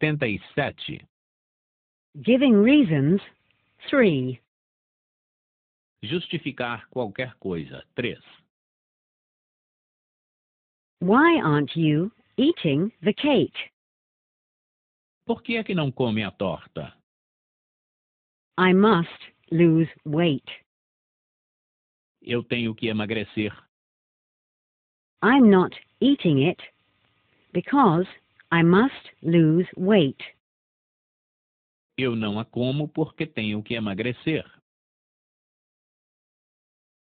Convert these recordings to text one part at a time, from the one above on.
77. Giving reasons, 3. Justificar qualquer coisa, 3. Why aren't you eating the cake? Por que é que não come a torta? I must lose weight. Eu tenho que emagrecer. I'm not eating it because I must lose weight. Eu não a como porque tenho que emagrecer.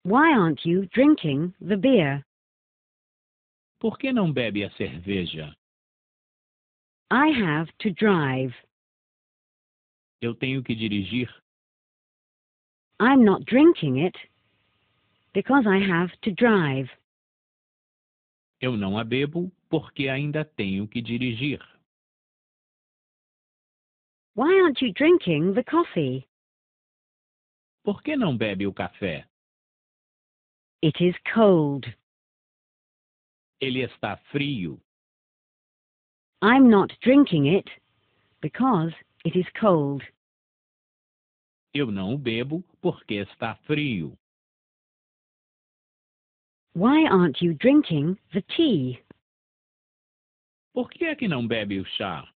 Why aren't you drinking the beer? Por que não bebe a cerveja? I have to drive. Eu tenho que dirigir. I'm not drinking it because I have to drive. Eu não a bebo porque ainda tenho que dirigir. Why aren't you drinking the coffee? Por que não bebe o café? It is cold. Ele está frio. I'm not drinking it because it is cold. Eu não o bebo porque está frio. Why aren't you drinking the tea? Por que é que não bebe o chá?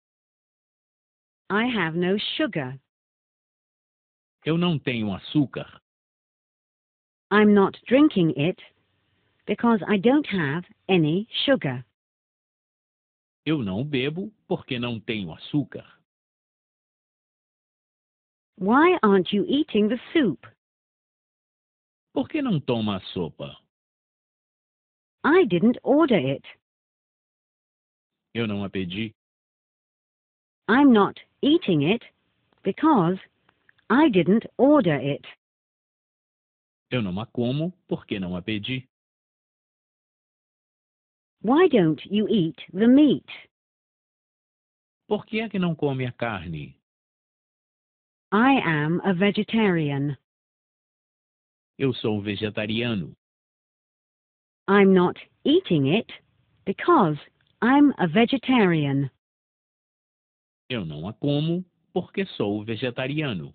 I have no sugar. Eu não tenho açúcar. I'm not drinking it because I don't have any sugar. Eu não bebo porque não tenho açúcar. Why aren't you eating the soup? Por que não toma a sopa? I didn't order it. Eu não a pedi. I'm not eating it because I didn't order it. Eu não a como porque não a pedi. Why don't you eat the meat? Por que é que não come a carne? I am a vegetarian. Eu sou um vegetariano. I'm not eating it because I'm a vegetarian. Eu não a como porque sou vegetariano.